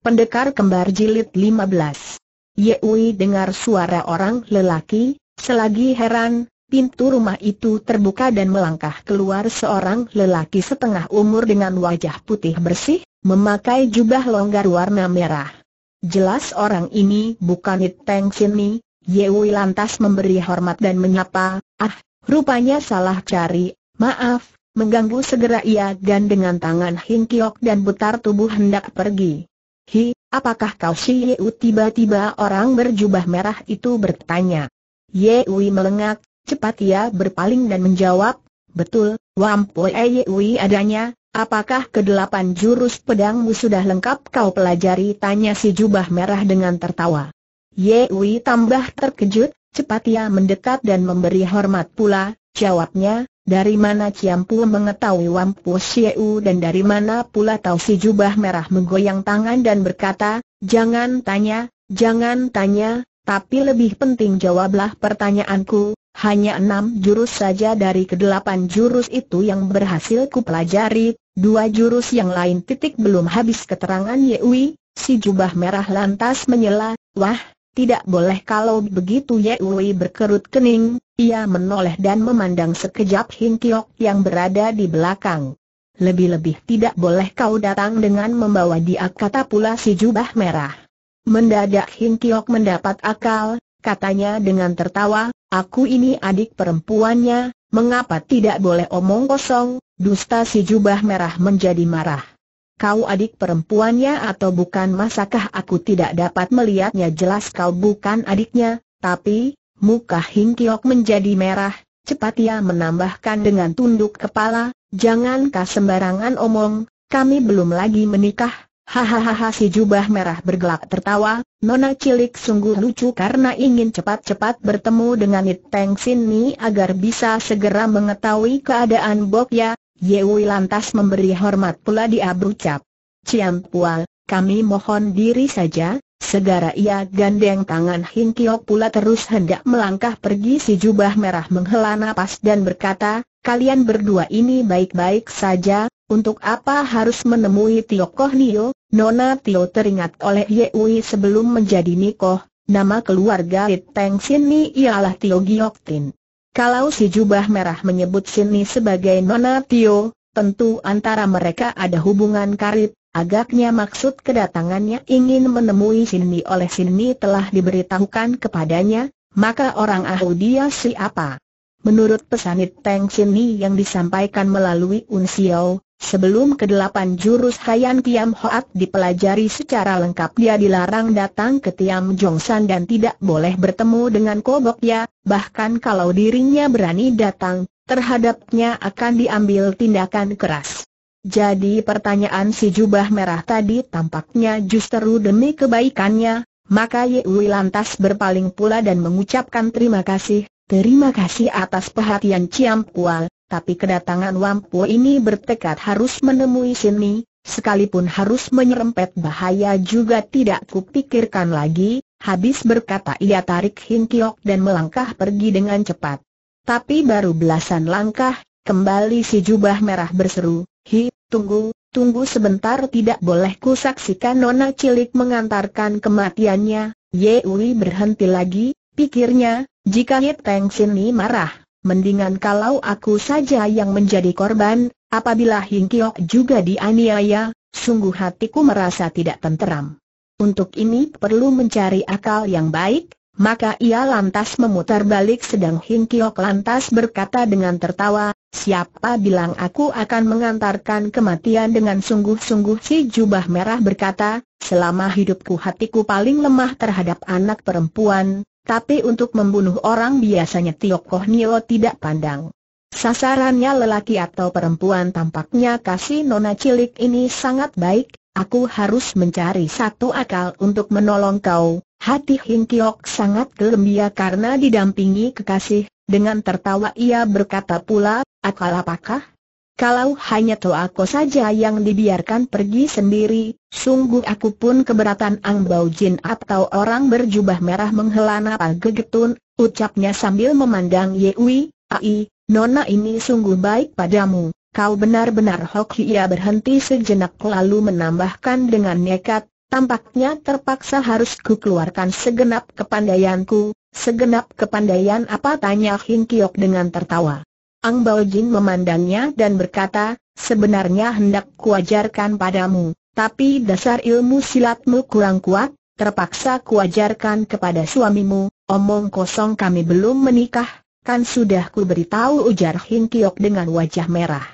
Pendekar Kembar Jilid 15 Yeui dengar suara orang lelaki, selagi heran, pintu rumah itu terbuka dan melangkah keluar seorang lelaki setengah umur dengan wajah putih bersih, memakai jubah longgar warna merah. Jelas orang ini bukan Iteng Sini, Yeui lantas memberi hormat dan menyapa, ah, rupanya salah cari, maaf, mengganggu segera ia dan dengan tangan Hing dan putar tubuh hendak pergi. Hi, apakah kau si Yeu tiba-tiba orang berjubah merah itu bertanya. Yewi melengak, cepat ia berpaling dan menjawab, betul, Wampue Yewi adanya, apakah kedelapan jurus pedangmu sudah lengkap kau pelajari tanya si jubah merah dengan tertawa. Yewi tambah terkejut, cepat ia mendekat dan memberi hormat pula, Jawabnya, dari mana Ciampu mengetahui Wampu Xiu dan dari mana pula tahu si jubah merah menggoyang tangan dan berkata, jangan tanya, jangan tanya, tapi lebih penting jawablah pertanyaanku, hanya enam jurus saja dari kedelapan jurus itu yang berhasil kupelajari, dua jurus yang lain titik belum habis keterangan Yewi, si jubah merah lantas menyela, wah, tidak boleh kalau begitu Ye Wei berkerut kening, ia menoleh dan memandang sekejap Hinkyok Kiok yang berada di belakang. Lebih-lebih tidak boleh kau datang dengan membawa dia kata pula si jubah merah. Mendadak Hinkyok Kiok mendapat akal, katanya dengan tertawa, aku ini adik perempuannya, mengapa tidak boleh omong kosong, dusta si jubah merah menjadi marah. Kau adik perempuannya atau bukan masakah aku tidak dapat melihatnya jelas kau bukan adiknya, tapi, muka Hing Kiok menjadi merah, cepat ia menambahkan dengan tunduk kepala, Jangan jangankah sembarangan omong, kami belum lagi menikah, Hahaha si jubah merah bergelak tertawa, nona cilik sungguh lucu karena ingin cepat-cepat bertemu dengan It Teng Sin Ni agar bisa segera mengetahui keadaan Bok Ya, Wei lantas memberi hormat pula dia berucap. Ciam Pua, kami mohon diri saja, segera ia gandeng tangan Hing Kiok pula terus hendak melangkah pergi si jubah merah menghela nafas dan berkata, kalian berdua ini baik-baik saja, untuk apa harus menemui Tio Koh Nio? Nona Tio teringat oleh Wei sebelum menjadi Nikoh, nama keluarga It Peng Sin ni ialah Tio Giok Tin. Kalau si jubah merah menyebut Sini sebagai Nona Tio, tentu antara mereka ada hubungan karib, agaknya maksud kedatangannya ingin menemui Sini oleh Sini telah diberitahukan kepadanya, maka orang ahu dia siapa. Menurut pesanit Teng Sini yang disampaikan melalui Unsiao, Sebelum kedelapan jurus Hayan Kiam Hoat dipelajari secara lengkap dia dilarang datang ke Tiam Jongsan dan tidak boleh bertemu dengan Kobok ya, bahkan kalau dirinya berani datang, terhadapnya akan diambil tindakan keras. Jadi pertanyaan si jubah merah tadi tampaknya justru demi kebaikannya, maka Yewi lantas berpaling pula dan mengucapkan terima kasih, terima kasih atas perhatian Ciam Kual tapi kedatangan Wampu ini bertekad harus menemui Sini, sekalipun harus menyerempet bahaya juga tidak kupikirkan lagi, habis berkata ia tarik Kiok dan melangkah pergi dengan cepat. Tapi baru belasan langkah, kembali si jubah merah berseru, Hi, tunggu, tunggu sebentar tidak boleh ku saksikan nona cilik mengantarkan kematiannya, Yewi berhenti lagi, pikirnya, jika Ye Teng Sini marah, Mendingan kalau aku saja yang menjadi korban, apabila Hing Kiok juga dianiaya, sungguh hatiku merasa tidak tenteram. Untuk ini perlu mencari akal yang baik, maka ia lantas memutar balik sedang Hing Kiok lantas berkata dengan tertawa, Siapa bilang aku akan mengantarkan kematian dengan sungguh-sungguh si jubah merah berkata, selama hidupku hatiku paling lemah terhadap anak perempuan, tapi untuk membunuh orang biasanya Tio Koh Nio tidak pandang. Sasarannya lelaki atau perempuan tampaknya kasih nona cilik ini sangat baik, aku harus mencari satu akal untuk menolong kau. Hati Hing Kiok sangat gembira karena didampingi kekasih, dengan tertawa ia berkata pula, akal apakah? Kalau hanya aku saja yang dibiarkan pergi sendiri, sungguh aku pun keberatan Ang Bao Jin atau orang berjubah merah menghela napas gegetun, ucapnya sambil memandang Yewi, Ai, Nona ini sungguh baik padamu. Kau benar-benar Hok Ia berhenti sejenak lalu menambahkan dengan nekat, tampaknya terpaksa harus kukeluarkan segenap kepandaianku, segenap kepandaian apa tanya Hin Kiok dengan tertawa. Ang Bao Jin memandangnya dan berkata, sebenarnya hendak kuajarkan padamu, tapi dasar ilmu silatmu kurang kuat, terpaksa kuajarkan kepada suamimu, omong kosong kami belum menikah, kan sudah ku beritahu ujar Hing Kiok dengan wajah merah.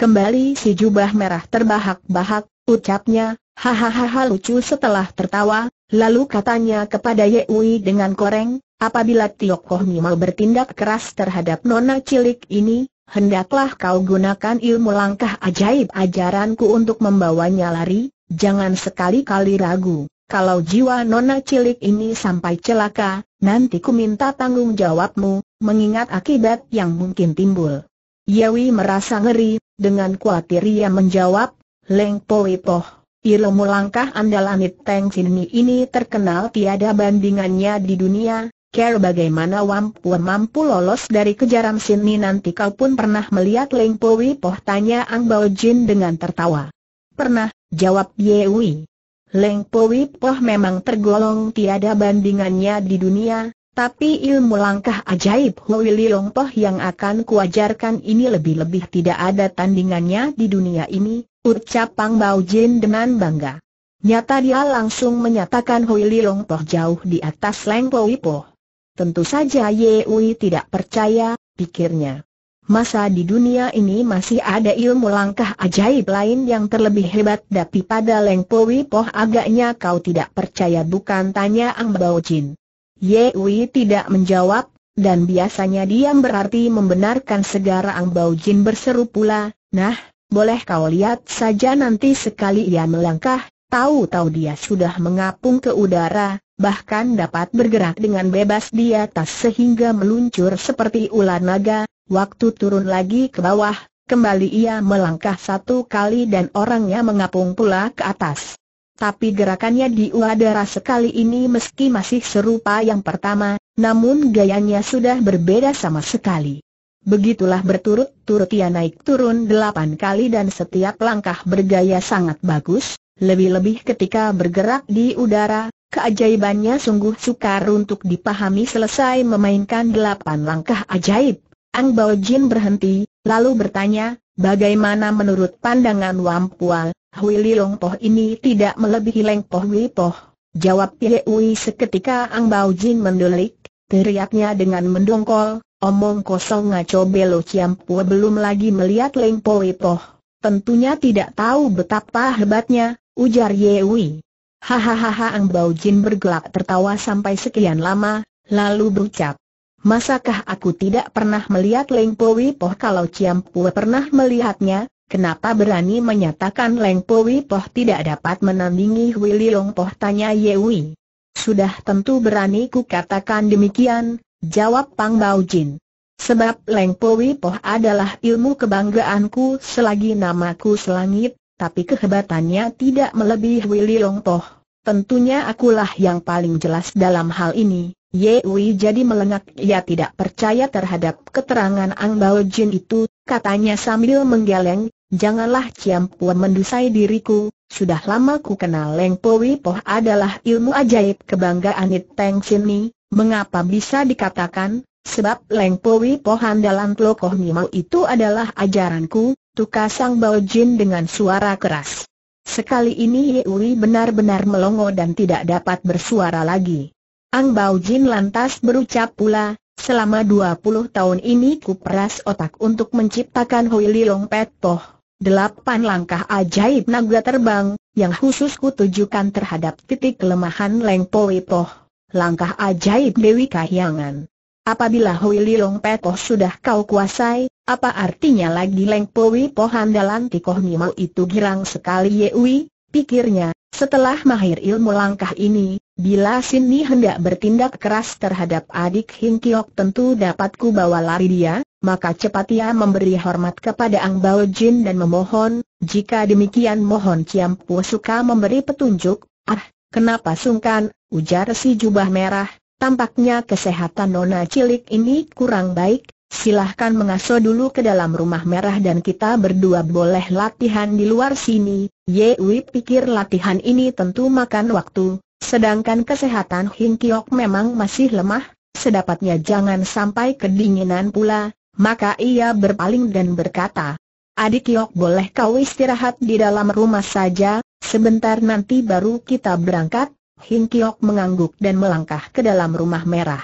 Kembali si jubah merah terbahak-bahak, ucapnya, hahaha lucu setelah tertawa, Lalu katanya kepada Yehui dengan koreng, apabila Tiok Kohmi mau bertindak keras terhadap nona cilik ini, hendaklah kau gunakan ilmu langkah ajaib ajaranku untuk membawanya lari, jangan sekali-kali ragu. Kalau jiwa nona cilik ini sampai celaka, nanti ku minta tanggung jawabmu, mengingat akibat yang mungkin timbul. Yewi merasa ngeri, dengan khawatir ia menjawab, Leng poh. Ilmu langkah andalan Teng Sini ini terkenal tiada bandingannya di dunia, Care bagaimana Wampu mampu lolos dari kejaran Sini nanti kau pun pernah melihat Leng Powi Poh tanya Ang Bao Jin dengan tertawa. Pernah, jawab Yewi. Leng Powi Poh memang tergolong tiada bandingannya di dunia, tapi ilmu langkah ajaib Hui long Poh yang akan kuajarkan ini lebih-lebih tidak ada tandingannya di dunia ini, Ucap Pang Bao Jin dengan bangga. Nyata dia langsung menyatakan Hui Lilong Poh jauh di atas Leng Poi Poh. Tentu saja Ye Wei tidak percaya, pikirnya. Masa di dunia ini masih ada ilmu langkah ajaib lain yang terlebih hebat tapi pada Leng Poi Poh agaknya kau tidak percaya bukan tanya Ang Bao Jin. Ye Wei tidak menjawab, dan biasanya diam berarti membenarkan segara Ang Bao Jin berseru pula, nah, boleh kau lihat saja nanti sekali ia melangkah, tahu-tahu dia sudah mengapung ke udara, bahkan dapat bergerak dengan bebas di atas sehingga meluncur seperti ular naga, waktu turun lagi ke bawah, kembali ia melangkah satu kali dan orangnya mengapung pula ke atas. Tapi gerakannya di udara sekali ini meski masih serupa yang pertama, namun gayanya sudah berbeda sama sekali. Begitulah berturut-turut ia naik turun delapan kali dan setiap langkah bergaya sangat bagus, lebih-lebih ketika bergerak di udara, keajaibannya sungguh sukar untuk dipahami selesai memainkan delapan langkah ajaib. Ang Bao Jin berhenti, lalu bertanya, bagaimana menurut pandangan Wampual, Hui Li Long Poh ini tidak melebihi Leng Poh Hui Poh? Jawab Ye Ui seketika Ang Bao Jin mendelik, teriaknya dengan mendongkol, Omong kosong ngaco Belo Ciampu belum lagi melihat Leng poh. Tentunya tidak tahu betapa hebatnya, ujar Yewi. Hahaha Ang Bao Jin bergelak tertawa sampai sekian lama, lalu berucap. Masakah aku tidak pernah melihat Leng poh kalau Ciampu pernah melihatnya, Kenapa berani menyatakan Leng Powi Poh tidak dapat menandingi Hui Leong Poh tanya Yewi. Sudah tentu berani ku katakan demikian, Jawab Pang Bao Jin. Sebab Leng Powi Poh adalah ilmu kebanggaanku selagi namaku selangit, tapi kehebatannya tidak melebihi Willy Long Poh. Tentunya akulah yang paling jelas dalam hal ini. Ye Wei jadi melengak ia tidak percaya terhadap keterangan Ang Bao Jin itu, katanya sambil menggeleng, janganlah Ciam Pua mendusai diriku, sudah lama ku kenal Leng Powi Poh adalah ilmu ajaib kebanggaan It Teng Sini, Mengapa bisa dikatakan, sebab Leng Powi Pohan dalam Tlokoh Mimau itu adalah ajaranku, tukasang Bao Jin dengan suara keras. Sekali ini Yeuri benar-benar melongo dan tidak dapat bersuara lagi. Ang Bao Jin lantas berucap pula, selama 20 tahun ini ku peras otak untuk menciptakan Hoi Long Pet Poh, delapan langkah ajaib naga terbang, yang khusus ku tujukan terhadap titik kelemahan Leng Powi Poh langkah ajaib Dewi Kahyangan. Apabila Hui Lilong Petoh sudah kau kuasai, apa artinya lagi Leng Powi dalam Tikoh Mimo itu girang sekali Yewi, pikirnya, setelah mahir ilmu langkah ini, bila Sini hendak bertindak keras terhadap adik Hing Kiok tentu dapat ku bawa lari dia, maka cepat ia memberi hormat kepada Ang Bao Jin dan memohon, jika demikian mohon Ciam Pu suka memberi petunjuk, ah, Kenapa sungkan, ujar si jubah merah, tampaknya kesehatan nona cilik ini kurang baik, silahkan mengasuh dulu ke dalam rumah merah dan kita berdua boleh latihan di luar sini. Ye Yewi pikir latihan ini tentu makan waktu, sedangkan kesehatan Hing Kiok memang masih lemah, sedapatnya jangan sampai kedinginan pula, maka ia berpaling dan berkata, Adik Kiok boleh kau istirahat di dalam rumah saja, Sebentar nanti baru kita berangkat, Hing Kiok mengangguk dan melangkah ke dalam rumah merah.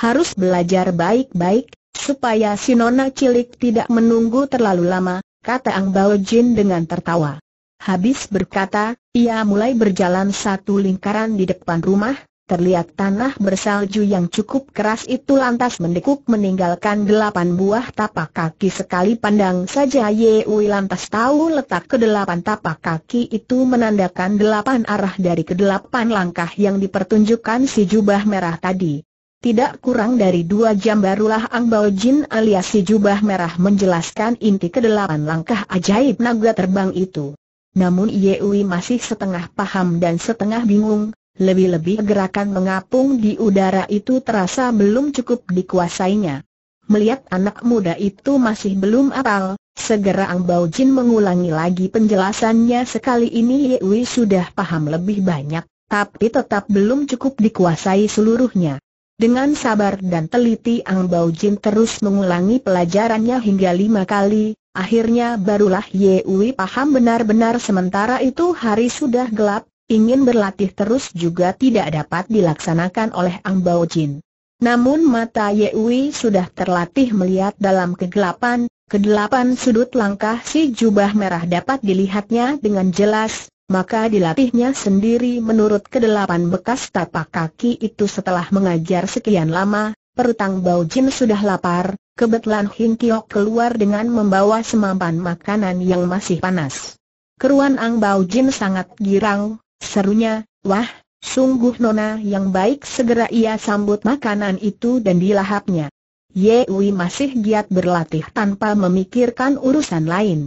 Harus belajar baik-baik, supaya si nona cilik tidak menunggu terlalu lama, kata Ang Bao Jin dengan tertawa. Habis berkata, ia mulai berjalan satu lingkaran di depan rumah, Terlihat tanah bersalju yang cukup keras itu lantas mendekuk meninggalkan delapan buah tapak kaki sekali pandang saja Ye Wei lantas tahu letak kedelapan tapak kaki itu menandakan delapan arah dari kedelapan langkah yang dipertunjukkan si jubah merah tadi. Tidak kurang dari dua jam barulah Ang Bao Jin alias si jubah merah menjelaskan inti kedelapan langkah ajaib naga terbang itu. Namun Ye Wei masih setengah paham dan setengah bingung, lebih-lebih gerakan mengapung di udara itu terasa belum cukup dikuasainya. Melihat anak muda itu masih belum apal, segera Ang Bao Jin mengulangi lagi penjelasannya sekali ini Ye Wei sudah paham lebih banyak, tapi tetap belum cukup dikuasai seluruhnya. Dengan sabar dan teliti Ang Bao Jin terus mengulangi pelajarannya hingga lima kali, akhirnya barulah Ye Wei paham benar-benar sementara itu hari sudah gelap, ingin berlatih terus juga tidak dapat dilaksanakan oleh Ang Bao Jin. Namun mata Yewi sudah terlatih melihat dalam kegelapan, kedelapan sudut langkah si jubah merah dapat dilihatnya dengan jelas, maka dilatihnya sendiri menurut kedelapan bekas tapak kaki itu setelah mengajar sekian lama, perutang Bao Jin sudah lapar, kebetulan Hing Kiok keluar dengan membawa semampan makanan yang masih panas. Keruan Ang Bao Jin sangat girang, Serunya, wah, sungguh nona yang baik segera ia sambut makanan itu dan dilahapnya. Yewi masih giat berlatih tanpa memikirkan urusan lain.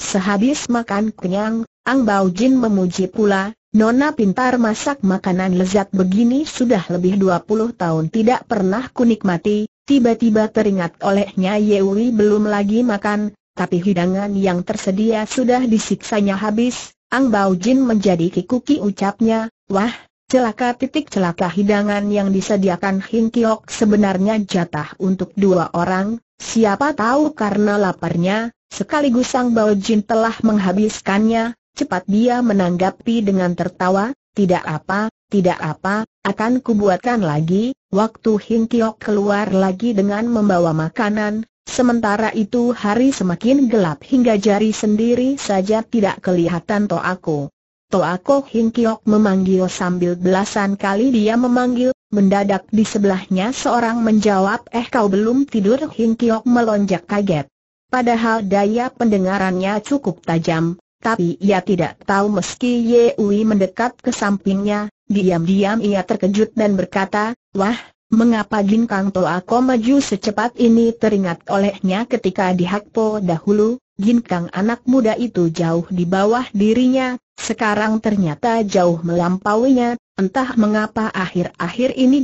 Sehabis makan kenyang, Ang Bao Jin memuji pula, Nona pintar masak makanan lezat begini sudah lebih 20 tahun tidak pernah kunikmati, tiba-tiba teringat olehnya Yewi belum lagi makan, tapi hidangan yang tersedia sudah disiksanya habis, Ang Bao Jin menjadi kikuki ucapnya, wah, celaka titik celaka hidangan yang disediakan Hin Kiok sebenarnya jatah untuk dua orang, siapa tahu karena laparnya, sekaligus Ang Bao Jin telah menghabiskannya, cepat dia menanggapi dengan tertawa, tidak apa, tidak apa, akan kubuatkan lagi, waktu Hin Kiok keluar lagi dengan membawa makanan, Sementara itu hari semakin gelap hingga jari sendiri saja tidak kelihatan Toako. Toako Hing Kiok memanggil sambil belasan kali dia memanggil, mendadak di sebelahnya seorang menjawab eh kau belum tidur Hing melonjak kaget. Padahal daya pendengarannya cukup tajam, tapi ia tidak tahu meski Ye mendekat ke sampingnya, diam-diam ia terkejut dan berkata, Wah, Mengapa Toa Toako maju secepat ini teringat olehnya ketika di Hakpo dahulu, Kang anak muda itu jauh di bawah dirinya, sekarang ternyata jauh melampauinya, entah mengapa akhir-akhir ini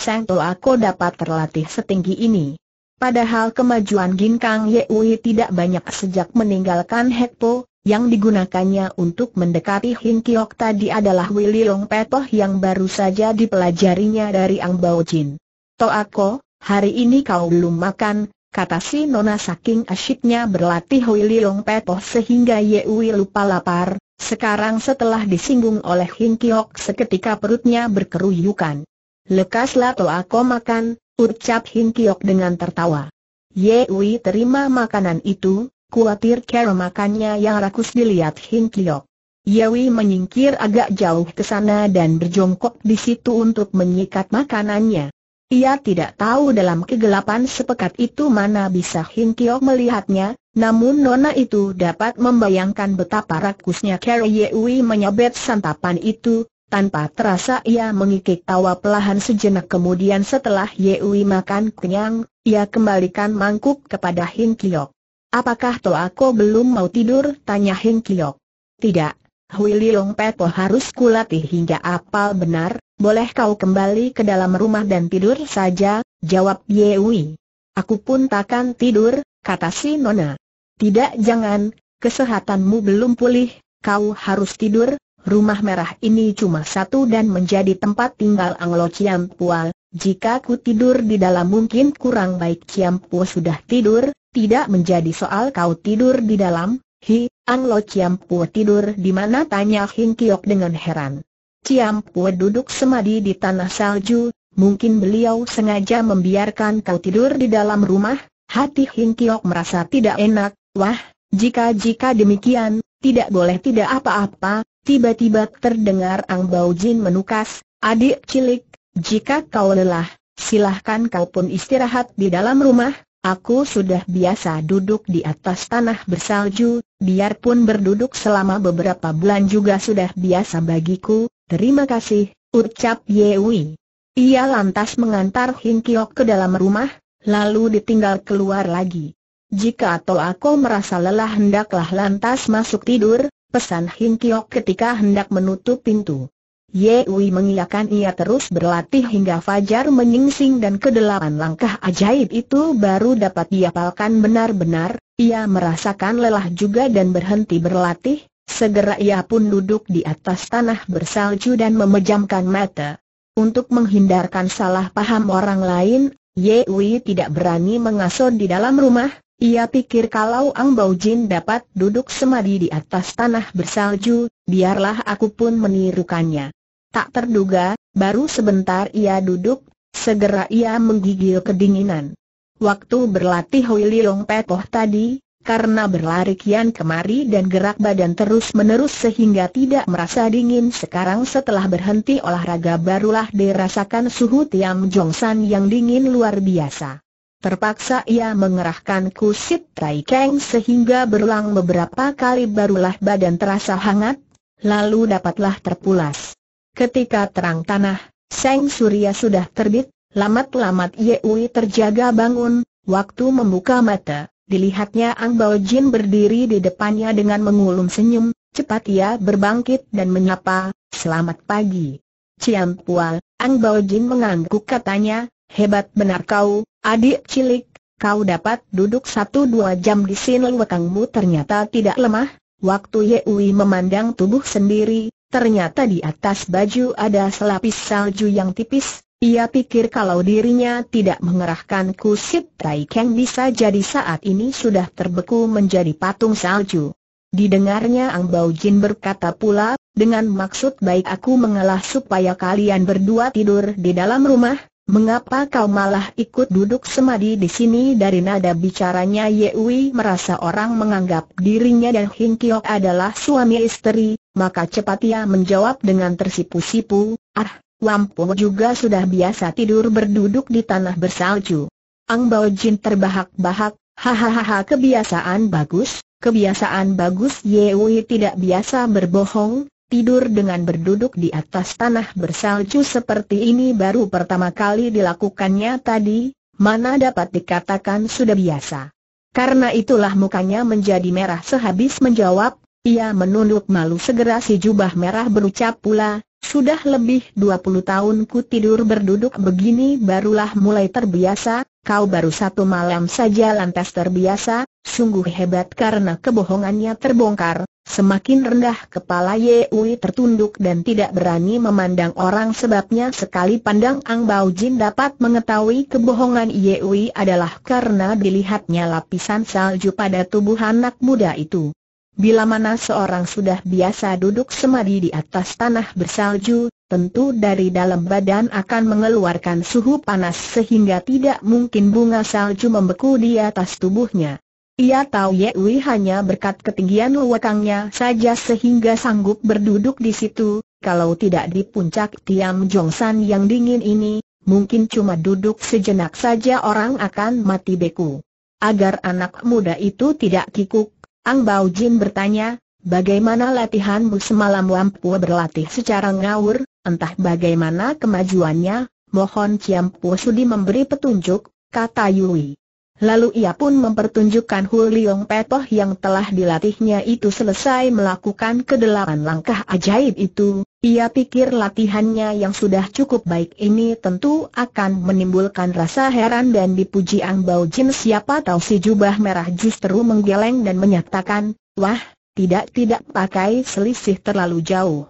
Seng Sang ko dapat terlatih setinggi ini. Padahal kemajuan Ye Yeui tidak banyak sejak meninggalkan Hakpo, yang digunakannya untuk mendekati Hing Kiok tadi adalah Long Petoh yang baru saja dipelajarinya dari Ang Bao Jin. Toako, hari ini kau belum makan, kata si Nona saking asyiknya berlatih Willy Long Petoh sehingga Yewi lupa lapar, sekarang setelah disinggung oleh Hing Kiok seketika perutnya berkeruyukan. Lekaslah Toako makan, ucap Hing Kiok dengan tertawa. Yewi terima makanan itu, Kuatir kera makannya yang rakus dilihat Hing Kiok. Yawi menyingkir agak jauh ke sana dan berjongkok di situ untuk menyikat makanannya. Ia tidak tahu dalam kegelapan sepekat itu mana bisa Hing melihatnya, namun nona itu dapat membayangkan betapa rakusnya kera Yui menyabet santapan itu, tanpa terasa ia mengikik tawa pelahan sejenak kemudian setelah Yui makan kenyang, ia kembalikan mangkuk kepada Hing Kiok. Apakah Toako belum mau tidur? Tanya Heng Kiok. Tidak, Hui Liong Pepo harus kulatih hingga apal benar, boleh kau kembali ke dalam rumah dan tidur saja, jawab Yewi. Aku pun takkan tidur, kata si Nona. Tidak jangan, kesehatanmu belum pulih, kau harus tidur, rumah merah ini cuma satu dan menjadi tempat tinggal Anglo Ciampual, jika ku tidur di dalam mungkin kurang baik Ciampu sudah tidur, tidak menjadi soal kau tidur di dalam, hi, Ang Lo Ciampu tidur di mana tanya Hing Kiok dengan heran. Ciampu duduk semadi di tanah salju, mungkin beliau sengaja membiarkan kau tidur di dalam rumah, hati Hing Kiok merasa tidak enak, wah, jika-jika demikian, tidak boleh tidak apa-apa, tiba-tiba terdengar Ang Bao Jin menukas, adik cilik, jika kau lelah, silahkan kau pun istirahat di dalam rumah, Aku sudah biasa duduk di atas tanah bersalju, biarpun berduduk selama beberapa bulan juga sudah biasa bagiku, terima kasih, ucap Yewi. Ia lantas mengantar Hinkyok Kiok ke dalam rumah, lalu ditinggal keluar lagi. Jika atau aku merasa lelah hendaklah lantas masuk tidur, pesan Hinkyok Kiok ketika hendak menutup pintu. Ye Wei mengiyakan ia terus berlatih hingga fajar menyingsing dan kedelapan langkah ajaib itu baru dapat diapalkan benar-benar, ia merasakan lelah juga dan berhenti berlatih, segera ia pun duduk di atas tanah bersalju dan memejamkan mata. Untuk menghindarkan salah paham orang lain, Ye Wei tidak berani mengasuh di dalam rumah, ia pikir kalau Ang Bao Jin dapat duduk semadi di atas tanah bersalju, biarlah aku pun menirukannya. Tak terduga, baru sebentar ia duduk, segera ia menggigil kedinginan. Waktu berlatih Hui long Petoh tadi, karena berlari kian kemari dan gerak badan terus-menerus sehingga tidak merasa dingin sekarang setelah berhenti olahraga barulah dirasakan suhu Tiam Jongsan yang dingin luar biasa. Terpaksa ia mengerahkan kusit Tai Keng sehingga berulang beberapa kali barulah badan terasa hangat, lalu dapatlah terpulas. Ketika terang tanah, Seng Surya sudah terbit, lamat-lamat Ye Yewi terjaga bangun, waktu membuka mata, dilihatnya Ang Bao Jin berdiri di depannya dengan mengulum senyum, cepat ia berbangkit dan menyapa, selamat pagi. Ciam Pual, Ang Bao Jin mengangguk katanya, hebat benar kau, adik cilik, kau dapat duduk satu dua jam di sini lekangmu ternyata tidak lemah, waktu Yeui memandang tubuh sendiri, ternyata di atas baju ada selapis salju yang tipis, ia pikir kalau dirinya tidak mengerahkan kusit Tai Keng bisa jadi saat ini sudah terbeku menjadi patung salju. Didengarnya Ang Bao Jin berkata pula, dengan maksud baik aku mengalah supaya kalian berdua tidur di dalam rumah, mengapa kau malah ikut duduk semadi di sini dari nada bicaranya Ye Wei merasa orang menganggap dirinya dan Hing Kiok adalah suami istri, maka cepat ia menjawab dengan tersipu-sipu, ah, Wampu juga sudah biasa tidur berduduk di tanah bersalju. Ang Bao Jin terbahak-bahak, hahaha kebiasaan bagus, kebiasaan bagus Ye Wei tidak biasa berbohong, tidur dengan berduduk di atas tanah bersalju seperti ini baru pertama kali dilakukannya tadi, mana dapat dikatakan sudah biasa. Karena itulah mukanya menjadi merah sehabis menjawab, ia menunduk malu segera si jubah merah berucap pula, sudah lebih 20 tahun ku tidur berduduk begini barulah mulai terbiasa, kau baru satu malam saja lantas terbiasa, sungguh hebat karena kebohongannya terbongkar, Semakin rendah kepala Ye Wei tertunduk dan tidak berani memandang orang sebabnya sekali pandang Ang Bao Jin dapat mengetahui kebohongan Ye Wei adalah karena dilihatnya lapisan salju pada tubuh anak muda itu. Bila mana seorang sudah biasa duduk semadi di atas tanah bersalju, tentu dari dalam badan akan mengeluarkan suhu panas sehingga tidak mungkin bunga salju membeku di atas tubuhnya. Ia tahu Ye Wei hanya berkat ketinggian luwakangnya saja sehingga sanggup berduduk di situ, kalau tidak di puncak Tiam Jongsan yang dingin ini, mungkin cuma duduk sejenak saja orang akan mati beku. Agar anak muda itu tidak kikuk, Ang Bao Jin bertanya, bagaimana latihanmu semalam Wampu berlatih secara ngawur, entah bagaimana kemajuannya, mohon siampu Sudi memberi petunjuk, kata Yui. Lalu ia pun mempertunjukkan Hu Liong Petoh yang telah dilatihnya itu selesai melakukan kedelapan langkah ajaib itu, ia pikir latihannya yang sudah cukup baik ini tentu akan menimbulkan rasa heran dan dipuji Ang Bao Jin siapa tahu si jubah merah justru menggeleng dan menyatakan, wah, tidak-tidak pakai selisih terlalu jauh.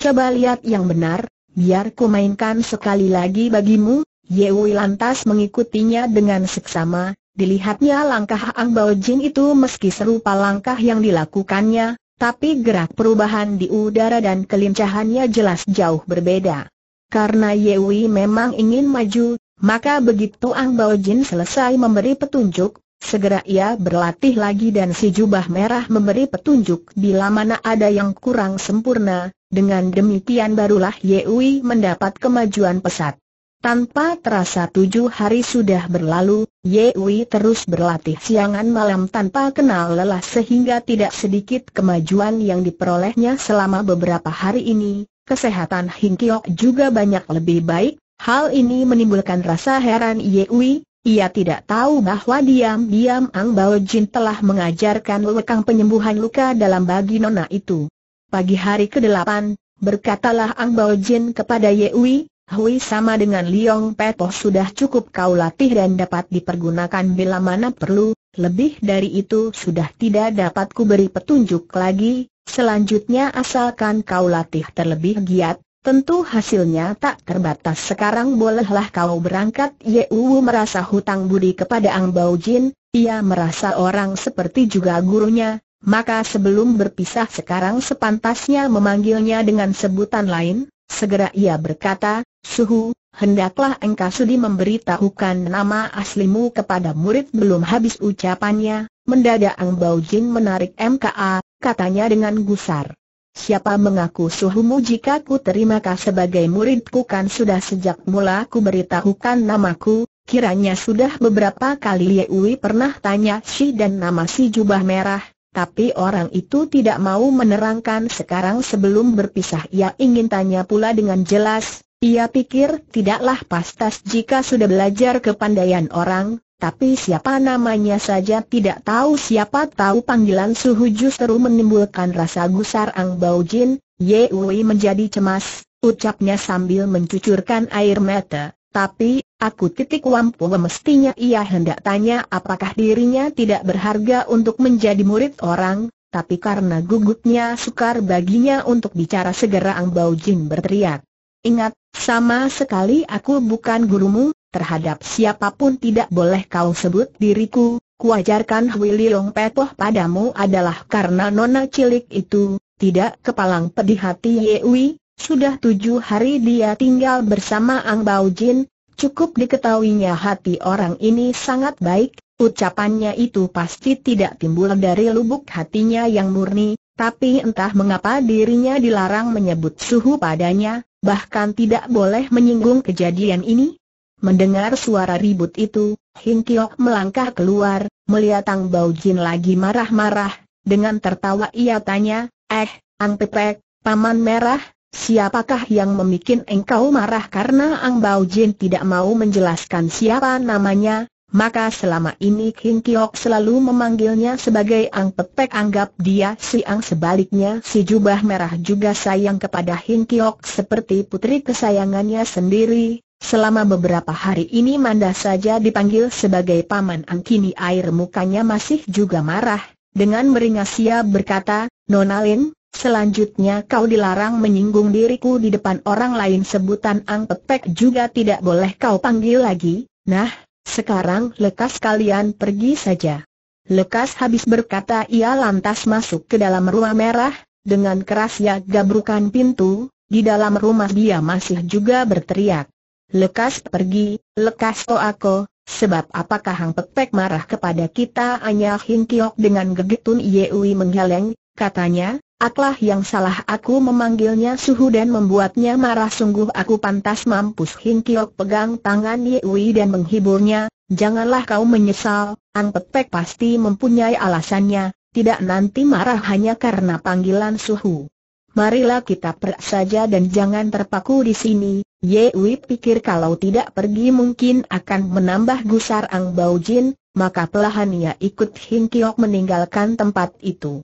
Coba lihat yang benar, biar ku mainkan sekali lagi bagimu, Ye Wei lantas mengikutinya dengan seksama, dilihatnya langkah Ang Bao Jin itu meski serupa langkah yang dilakukannya, tapi gerak perubahan di udara dan kelincahannya jelas jauh berbeda. Karena Yewi memang ingin maju, maka begitu Ang Bao Jin selesai memberi petunjuk, segera ia berlatih lagi dan si jubah merah memberi petunjuk bila mana ada yang kurang sempurna, dengan demikian barulah Yewi mendapat kemajuan pesat. Tanpa terasa tujuh hari sudah berlalu, Wei terus berlatih siangan malam tanpa kenal lelah sehingga tidak sedikit kemajuan yang diperolehnya selama beberapa hari ini, kesehatan Hingkiok juga banyak lebih baik, hal ini menimbulkan rasa heran Wei. ia tidak tahu bahwa diam-diam Ang Bao Jin telah mengajarkan lekang penyembuhan luka dalam bagi nona itu. Pagi hari ke-8, berkatalah Ang Bao Jin kepada Wei, Hui sama dengan Liong Petoh sudah cukup kau latih dan dapat dipergunakan bila mana perlu, lebih dari itu sudah tidak dapat beri petunjuk lagi, selanjutnya asalkan kau latih terlebih giat, tentu hasilnya tak terbatas sekarang bolehlah kau berangkat Ye Uwu merasa hutang budi kepada Ang Bao Jin, ia merasa orang seperti juga gurunya, maka sebelum berpisah sekarang sepantasnya memanggilnya dengan sebutan lain, segera ia berkata, Suhu, hendaklah engkau sudi memberitahukan nama aslimu kepada murid belum habis ucapannya, mendadak Ang Bao Jin menarik MKA, katanya dengan gusar. Siapa mengaku suhumu jika ku terima kau sebagai muridku kan sudah sejak mula ku beritahukan namaku, kiranya sudah beberapa kali Ui pernah tanya si dan nama si jubah merah, tapi orang itu tidak mau menerangkan sekarang sebelum berpisah ia ingin tanya pula dengan jelas, ia pikir tidaklah pastas jika sudah belajar kepandaian orang, tapi siapa namanya saja tidak tahu siapa tahu panggilan suhu justru menimbulkan rasa gusar Ang Bao Jin, wei menjadi cemas, ucapnya sambil mencucurkan air mata, tapi, aku titik wampu mestinya ia hendak tanya apakah dirinya tidak berharga untuk menjadi murid orang, tapi karena gugupnya sukar baginya untuk bicara segera Ang Bao Jin berteriak. Ingat, sama sekali aku bukan gurumu, terhadap siapapun tidak boleh kau sebut diriku, kuajarkan Hui Liong Petoh padamu adalah karena nona cilik itu, tidak kepalang pedih hati Yewi, sudah tujuh hari dia tinggal bersama Ang Bao Jin, cukup diketahuinya hati orang ini sangat baik, ucapannya itu pasti tidak timbul dari lubuk hatinya yang murni, tapi entah mengapa dirinya dilarang menyebut suhu padanya, bahkan tidak boleh menyinggung kejadian ini? Mendengar suara ribut itu, Hing Kiok melangkah keluar, melihat Tang Bao Jin lagi marah-marah, dengan tertawa ia tanya, Eh, Ang Pepek, Paman Merah, siapakah yang memikin engkau marah karena Ang Bao Jin tidak mau menjelaskan siapa namanya? Maka selama ini King Kiok selalu memanggilnya sebagai Ang Petek anggap dia si Ang sebaliknya si Jubah Merah juga sayang kepada King Kiok seperti putri kesayangannya sendiri. Selama beberapa hari ini Manda saja dipanggil sebagai Paman Ang kini air mukanya masih juga marah. Dengan meringas ia berkata, Nonalin. Selanjutnya kau dilarang menyinggung diriku di depan orang lain sebutan Ang Petek juga tidak boleh kau panggil lagi. Nah, sekarang lekas kalian pergi saja. Lekas habis berkata ia lantas masuk ke dalam rumah merah, dengan keras ia gabrukan pintu, di dalam rumah dia masih juga berteriak. Lekas pergi, lekas aku, sebab apakah Hang Pek marah kepada kita Anya hinkyok Kiok dengan gegitun Yewi menggeleng, katanya, Aklah yang salah aku memanggilnya suhu dan membuatnya marah sungguh aku pantas mampus Hingkiok pegang tangan Yewi dan menghiburnya, janganlah kau menyesal, Ang pasti mempunyai alasannya, tidak nanti marah hanya karena panggilan suhu. Marilah kita pergi saja dan jangan terpaku di sini, Yewi pikir kalau tidak pergi mungkin akan menambah gusar Ang Baujin, maka pelahan ia ikut Hingkiok meninggalkan tempat itu.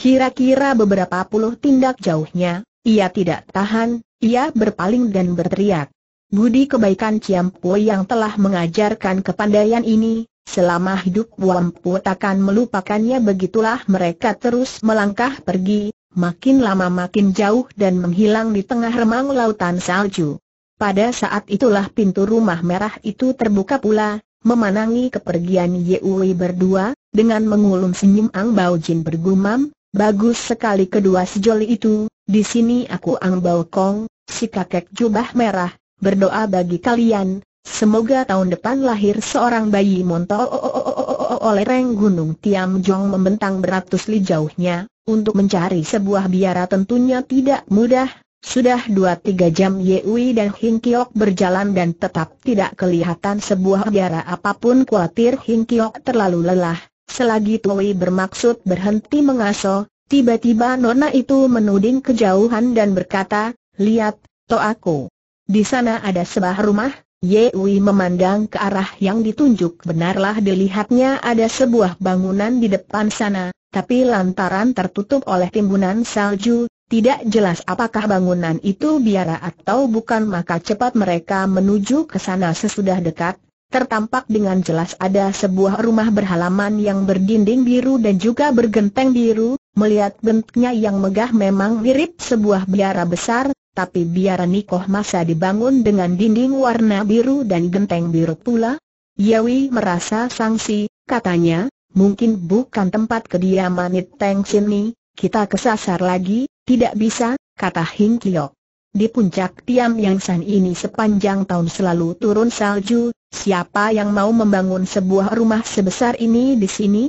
Kira-kira beberapa puluh tindak jauhnya, ia tidak tahan, ia berpaling dan berteriak. Budi kebaikan Pue yang telah mengajarkan kepandaian ini, selama hidup Wampu takkan melupakannya begitulah mereka terus melangkah pergi, makin lama makin jauh dan menghilang di tengah remang lautan salju. Pada saat itulah pintu rumah merah itu terbuka pula, memanangi kepergian Yewi berdua, dengan mengulum senyum Ang Bao Jin bergumam, Bagus sekali kedua sejoli itu, di sini aku Ang Bao Kong, si kakek jubah merah, berdoa bagi kalian, semoga tahun depan lahir seorang bayi monto oleh reng Gunung Tiam Jong membentang beratus li jauhnya, untuk mencari sebuah biara tentunya tidak mudah, sudah dua tiga jam Yewi dan Hing Kiok berjalan dan tetap tidak kelihatan sebuah biara apapun Kuatir Hing Kiok terlalu lelah, Selagi Tui bermaksud berhenti mengaso, tiba-tiba Nona itu menuding kejauhan dan berkata, Lihat, to aku. Di sana ada sebuah rumah, Yui memandang ke arah yang ditunjuk benarlah dilihatnya ada sebuah bangunan di depan sana, tapi lantaran tertutup oleh timbunan salju, tidak jelas apakah bangunan itu biara atau bukan maka cepat mereka menuju ke sana sesudah dekat, tertampak dengan jelas ada sebuah rumah berhalaman yang berdinding biru dan juga bergenteng biru, melihat bentuknya yang megah memang mirip sebuah biara besar, tapi biara Nikoh masa dibangun dengan dinding warna biru dan genteng biru pula. Yawi merasa sangsi, katanya, mungkin bukan tempat kediaman Teng sini, kita kesasar lagi, tidak bisa, kata Hing Kiok. Di puncak Tiam Yang San ini sepanjang tahun selalu turun salju, Siapa yang mau membangun sebuah rumah sebesar ini di sini?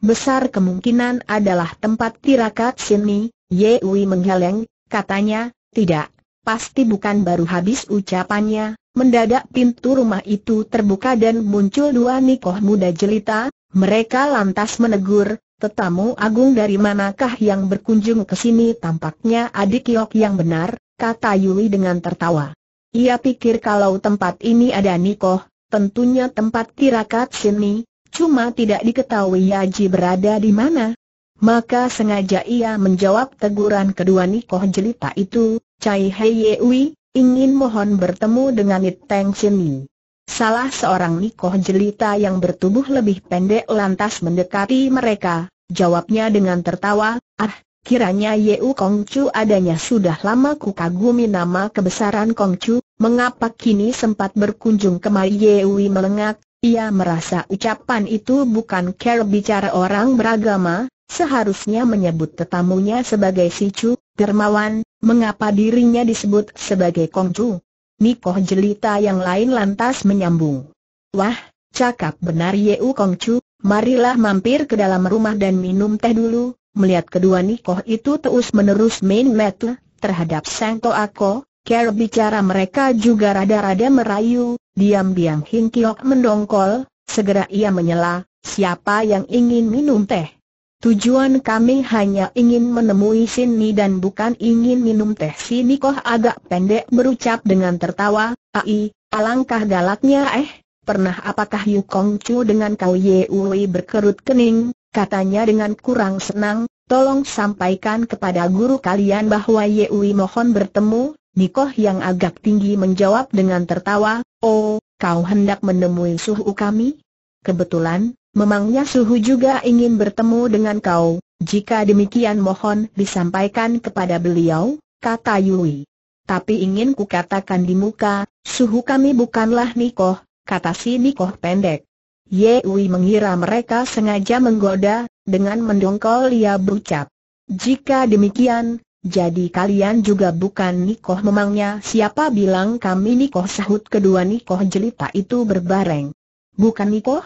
Besar kemungkinan adalah tempat tirakat sini, Yewi menggeleng, katanya, tidak, pasti bukan baru habis ucapannya, mendadak pintu rumah itu terbuka dan muncul dua nikoh muda jelita, mereka lantas menegur, tetamu agung dari manakah yang berkunjung ke sini tampaknya adik Yok yang benar, kata Yui dengan tertawa. Ia pikir kalau tempat ini ada nikoh, tentunya tempat tirakat sini, cuma tidak diketahui Yaji berada di mana. Maka sengaja ia menjawab teguran kedua Nikoh jelita itu, Cai Hei Yewi, ingin mohon bertemu dengan Iteng Sini. Salah seorang Nikoh jelita yang bertubuh lebih pendek lantas mendekati mereka, jawabnya dengan tertawa, ah, kiranya Yeu Kongcu adanya sudah lama ku kagumi nama kebesaran Kongcu, Mengapa kini sempat berkunjung kemari Yewi melengak, ia merasa ucapan itu bukan care bicara orang beragama, seharusnya menyebut tetamunya sebagai si Chu, dermawan, mengapa dirinya disebut sebagai Kongcu? Nikoh jelita yang lain lantas menyambung. Wah, cakap benar Yeu Kongcu, marilah mampir ke dalam rumah dan minum teh dulu, melihat kedua Nikoh itu terus menerus main metu terhadap Sang Toako, Cara bicara mereka juga rada-rada merayu, diam-diam Hing Kiok mendongkol, segera ia menyela, siapa yang ingin minum teh? Tujuan kami hanya ingin menemui Sini dan bukan ingin minum teh. Sini koh agak pendek berucap dengan tertawa, ai, alangkah galaknya eh. Pernah apakah Yu Kong Chu dengan kau Uwi berkerut kening, katanya dengan kurang senang, tolong sampaikan kepada guru kalian bahwa Ye Uwi mohon bertemu, Nikoh yang agak tinggi menjawab dengan tertawa, Oh, kau hendak menemui suhu kami? Kebetulan, memangnya suhu juga ingin bertemu dengan kau, jika demikian mohon disampaikan kepada beliau, kata Yui. Tapi ingin katakan di muka, suhu kami bukanlah Nikoh, kata si Nikoh pendek. Yui mengira mereka sengaja menggoda, dengan mendongkol ia berucap. Jika demikian, jadi kalian juga bukan Nikoh memangnya siapa bilang kami Nikoh sahut kedua Nikoh jelita itu berbareng. Bukan Nikoh?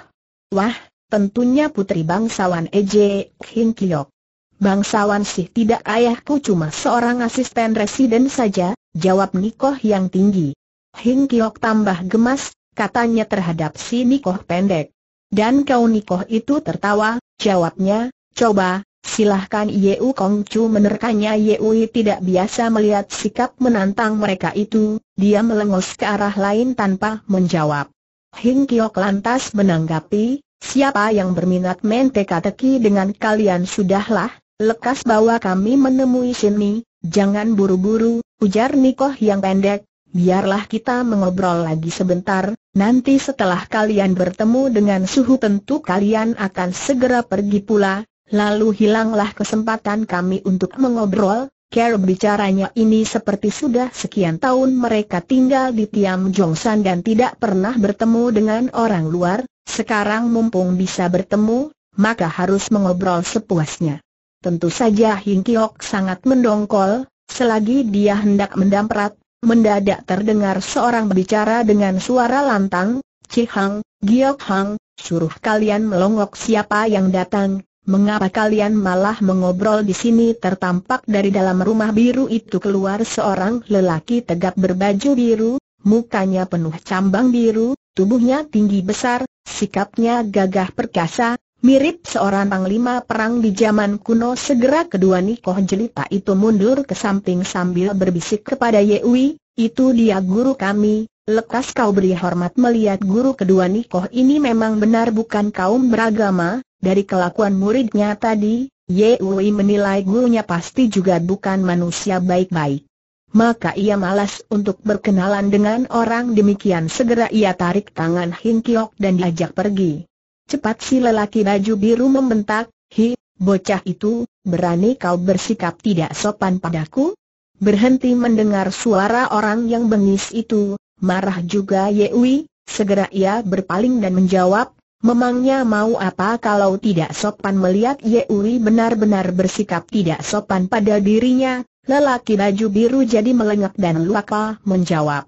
Wah, tentunya putri bangsawan EJ Khin Kiyok. Bangsawan sih tidak ayahku cuma seorang asisten residen saja, jawab Nikoh yang tinggi. Khin Kiyok tambah gemas, katanya terhadap si Nikoh pendek. Dan kau Nikoh itu tertawa, jawabnya, coba, Silahkan Yeu Kong Chu menerkanya Yeu tidak biasa melihat sikap menantang mereka itu, dia melengos ke arah lain tanpa menjawab. Hing Kiok lantas menanggapi, siapa yang berminat main teka-teki dengan kalian sudahlah, lekas bawa kami menemui sini, jangan buru-buru, ujar Nikoh yang pendek, biarlah kita mengobrol lagi sebentar, nanti setelah kalian bertemu dengan suhu tentu kalian akan segera pergi pula, Lalu hilanglah kesempatan kami untuk mengobrol, Care bicaranya ini seperti sudah sekian tahun mereka tinggal di Tiam Jongsan dan tidak pernah bertemu dengan orang luar, sekarang mumpung bisa bertemu, maka harus mengobrol sepuasnya. Tentu saja Hing Kiok sangat mendongkol, selagi dia hendak mendamprat, mendadak terdengar seorang berbicara dengan suara lantang, Cihang, Giok Hang, suruh kalian melongok siapa yang datang, mengapa kalian malah mengobrol di sini tertampak dari dalam rumah biru itu keluar seorang lelaki tegap berbaju biru, mukanya penuh cambang biru, tubuhnya tinggi besar, sikapnya gagah perkasa, mirip seorang panglima perang di zaman kuno segera kedua Nikoh jelita itu mundur ke samping sambil berbisik kepada Yewi, itu dia guru kami, lekas kau beri hormat melihat guru kedua Nikoh ini memang benar bukan kaum beragama, dari kelakuan muridnya tadi, Ye Wei menilai gurunya pasti juga bukan manusia baik-baik. Maka ia malas untuk berkenalan dengan orang demikian segera ia tarik tangan Hin Kiok dan diajak pergi. Cepat si lelaki baju biru membentak, Hi, bocah itu, berani kau bersikap tidak sopan padaku? Berhenti mendengar suara orang yang bengis itu, marah juga Ye Wei, segera ia berpaling dan menjawab, Memangnya mau apa kalau tidak sopan melihat Uri benar-benar bersikap tidak sopan pada dirinya, lelaki baju biru jadi melengak dan lupa menjawab.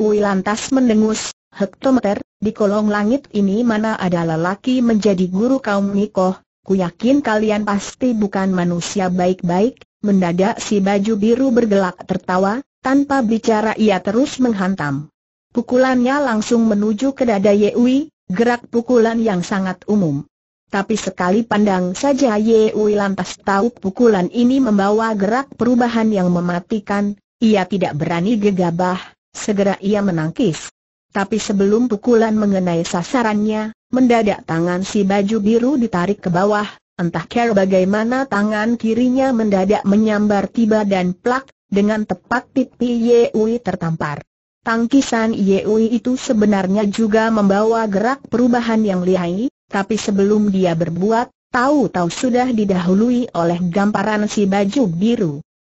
Uri lantas mendengus, hektometer, di kolong langit ini mana ada lelaki menjadi guru kaum Nikoh, ku yakin kalian pasti bukan manusia baik-baik, mendadak si baju biru bergelak tertawa, tanpa bicara ia terus menghantam. Pukulannya langsung menuju ke dada Uri. Gerak pukulan yang sangat umum. Tapi sekali pandang saja Ye Wei lantas tahu pukulan ini membawa gerak perubahan yang mematikan, ia tidak berani gegabah, segera ia menangkis. Tapi sebelum pukulan mengenai sasarannya, mendadak tangan si baju biru ditarik ke bawah, entah care bagaimana tangan kirinya mendadak menyambar tiba dan plak, dengan tepat pipi Wei tertampar. Tangkisan Yeui itu sebenarnya juga membawa gerak perubahan yang lihai, tapi sebelum dia berbuat, tahu-tahu sudah didahului oleh gamparan si baju biru.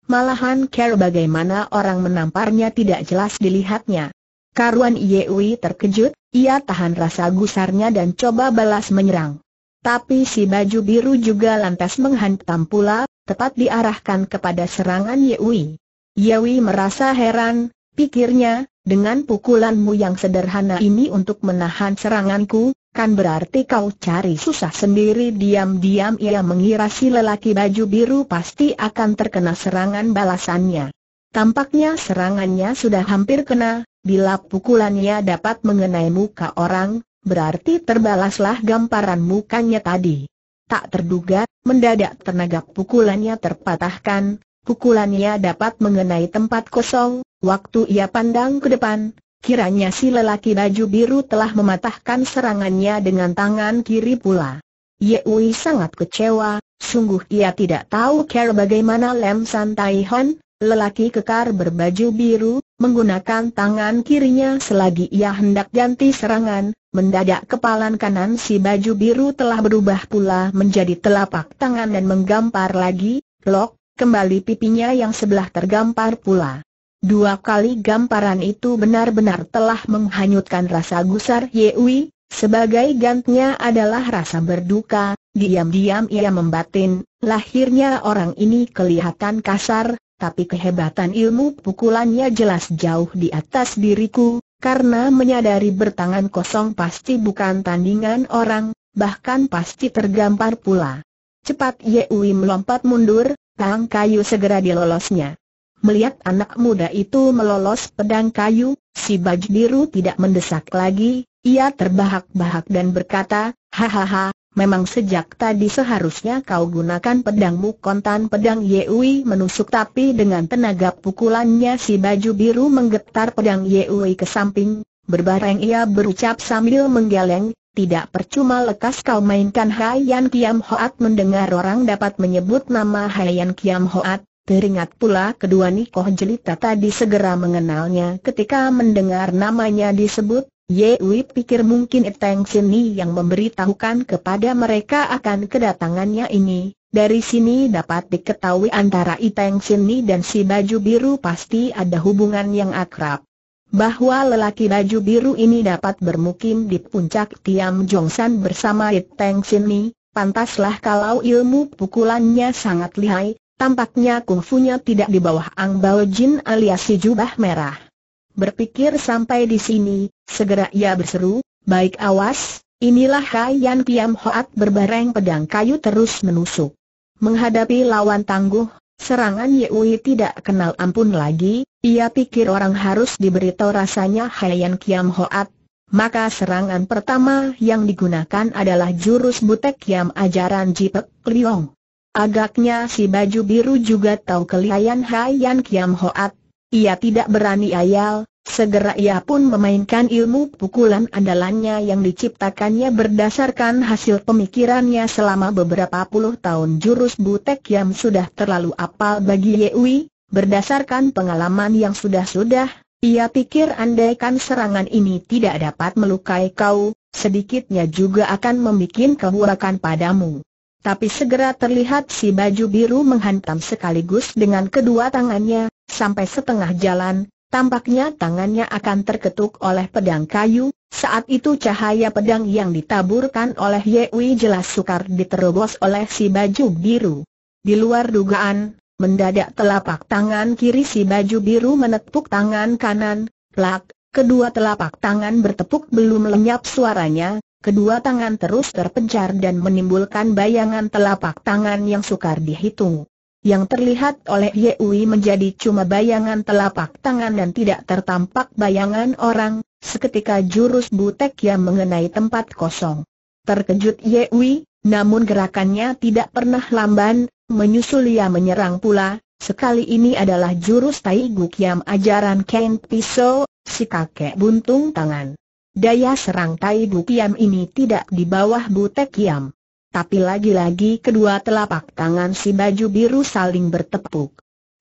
Malahan care bagaimana orang menamparnya tidak jelas dilihatnya. Karuan Yeui terkejut, ia tahan rasa gusarnya dan coba balas menyerang. Tapi si baju biru juga lantas menghantam pula, tepat diarahkan kepada serangan Yeui. Yeui merasa heran, pikirnya, dengan pukulanmu yang sederhana ini untuk menahan seranganku, kan berarti kau cari susah sendiri diam-diam ia mengira si lelaki baju biru pasti akan terkena serangan balasannya. Tampaknya serangannya sudah hampir kena, bila pukulannya dapat mengenai muka orang, berarti terbalaslah gamparan mukanya tadi. Tak terduga, mendadak tenaga pukulannya terpatahkan, pukulannya dapat mengenai tempat kosong, waktu ia pandang ke depan, kiranya si lelaki baju biru telah mematahkan serangannya dengan tangan kiri pula. Yehui sangat kecewa, sungguh ia tidak tahu cara bagaimana Lem San Tai Hon, lelaki kekar berbaju biru, menggunakan tangan kirinya selagi ia hendak ganti serangan, mendadak kepalan kanan si baju biru telah berubah pula menjadi telapak tangan dan menggampar lagi, Lok, kembali pipinya yang sebelah tergampar pula. Dua kali gamparan itu benar-benar telah menghanyutkan rasa gusar Yewi, sebagai gantinya adalah rasa berduka, diam-diam ia membatin, lahirnya orang ini kelihatan kasar, tapi kehebatan ilmu pukulannya jelas jauh di atas diriku, karena menyadari bertangan kosong pasti bukan tandingan orang, bahkan pasti tergampar pula. Cepat Yewi melompat mundur, pedang kayu segera dilolosnya. Melihat anak muda itu melolos pedang kayu, si baju biru tidak mendesak lagi, ia terbahak-bahak dan berkata, Hahaha, memang sejak tadi seharusnya kau gunakan pedangmu kontan pedang Yewi menusuk tapi dengan tenaga pukulannya si baju biru menggetar pedang Yewi ke samping, berbareng ia berucap sambil menggeleng, tidak percuma lekas kau mainkan Yan Kiam Hoat mendengar orang dapat menyebut nama Yan Kiam Hoat, teringat pula kedua Nikoh Jelita tadi segera mengenalnya ketika mendengar namanya disebut, Ye Wei pikir mungkin Eteng Ni yang memberitahukan kepada mereka akan kedatangannya ini, dari sini dapat diketahui antara Iteng Ni dan si baju biru pasti ada hubungan yang akrab bahwa lelaki baju biru ini dapat bermukim di puncak Tiam Jongsan bersama It Teng Sinmi, pantaslah kalau ilmu pukulannya sangat lihai, tampaknya kungfunya tidak di bawah Ang Bao Jin alias si jubah merah. Berpikir sampai di sini, segera ia berseru, baik awas, inilah kai Yan Tiam Hoat berbareng pedang kayu terus menusuk. Menghadapi lawan tangguh, Serangan Yui tidak kenal ampun lagi, ia pikir orang harus diberitahu rasanya Hayan Kiam Hoat. Maka serangan pertama yang digunakan adalah jurus butek Kiam ajaran Jipek Liong. Agaknya si baju biru juga tahu kelihayan Hayan Kiam Hoat. Ia tidak berani ayal, Segera ia pun memainkan ilmu pukulan andalannya yang diciptakannya berdasarkan hasil pemikirannya selama beberapa puluh tahun jurus Butek yang sudah terlalu apal bagi Yewi, berdasarkan pengalaman yang sudah-sudah, ia pikir andaikan serangan ini tidak dapat melukai kau, sedikitnya juga akan membuat kehurakan padamu. Tapi segera terlihat si baju biru menghantam sekaligus dengan kedua tangannya, sampai setengah jalan, Tampaknya tangannya akan terketuk oleh pedang kayu, saat itu cahaya pedang yang ditaburkan oleh Yewi jelas sukar diterobos oleh si baju biru. Di luar dugaan, mendadak telapak tangan kiri si baju biru menepuk tangan kanan, plak, kedua telapak tangan bertepuk belum lenyap suaranya, kedua tangan terus terpencar dan menimbulkan bayangan telapak tangan yang sukar dihitung yang terlihat oleh Yewi menjadi cuma bayangan telapak tangan dan tidak tertampak bayangan orang, seketika jurus butek yang mengenai tempat kosong. Terkejut Yewi, namun gerakannya tidak pernah lamban, menyusul ia menyerang pula, sekali ini adalah jurus Tai Kiam ajaran Ken Piso, si kakek buntung tangan. Daya serang Tai Kiam ini tidak di bawah butek Kiam. Tapi lagi-lagi kedua telapak tangan si baju biru saling bertepuk.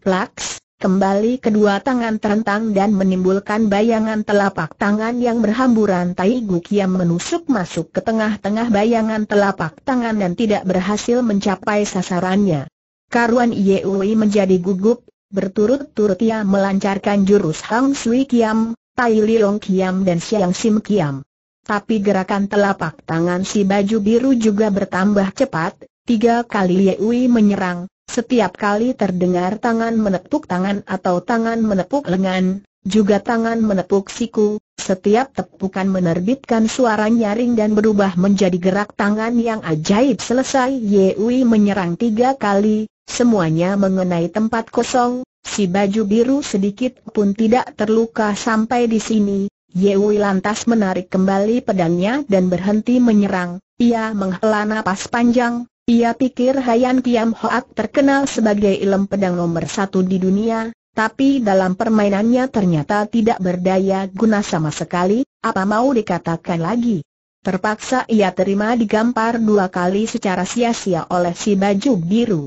Plaks, kembali kedua tangan terentang dan menimbulkan bayangan telapak tangan yang berhamburan tai Guk yang menusuk masuk ke tengah-tengah bayangan telapak tangan dan tidak berhasil mencapai sasarannya. Karuan Yeui menjadi gugup, berturut-turut ia melancarkan jurus Hang Sui Kiam, Tai Long Kiam dan Siang Sim Kiam tapi gerakan telapak tangan si baju biru juga bertambah cepat, tiga kali Yewi menyerang, setiap kali terdengar tangan menepuk tangan atau tangan menepuk lengan, juga tangan menepuk siku, setiap tepukan menerbitkan suara nyaring dan berubah menjadi gerak tangan yang ajaib selesai Yewi menyerang tiga kali, semuanya mengenai tempat kosong, Si baju biru sedikit pun tidak terluka sampai di sini, Ye Wei lantas menarik kembali pedangnya dan berhenti menyerang, ia menghela nafas panjang, ia pikir Hayan Kiam Hoak terkenal sebagai ilm pedang nomor satu di dunia, tapi dalam permainannya ternyata tidak berdaya guna sama sekali, apa mau dikatakan lagi. Terpaksa ia terima digampar dua kali secara sia-sia oleh si baju biru.